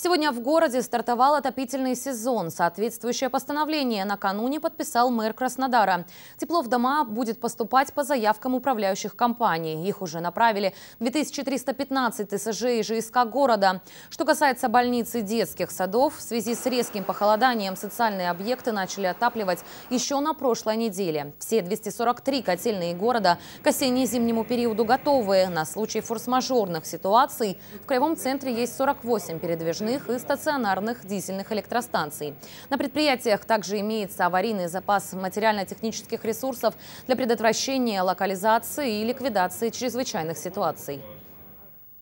Сегодня в городе стартовал отопительный сезон. Соответствующее постановление накануне подписал мэр Краснодара. Тепло в дома будет поступать по заявкам управляющих компаний. Их уже направили 2315 ТСЖ и ЖСК города. Что касается больниц и детских садов, в связи с резким похолоданием социальные объекты начали отапливать еще на прошлой неделе. Все 243 котельные города к осенне-зимнему периоду готовы. На случай форс-мажорных ситуаций в Краевом центре есть 48 передвижных ручных и стационарных дизельных электростанций. На предприятиях также имеется аварийный запас материально-технических ресурсов для предотвращения локализации и ликвидации чрезвычайных ситуаций.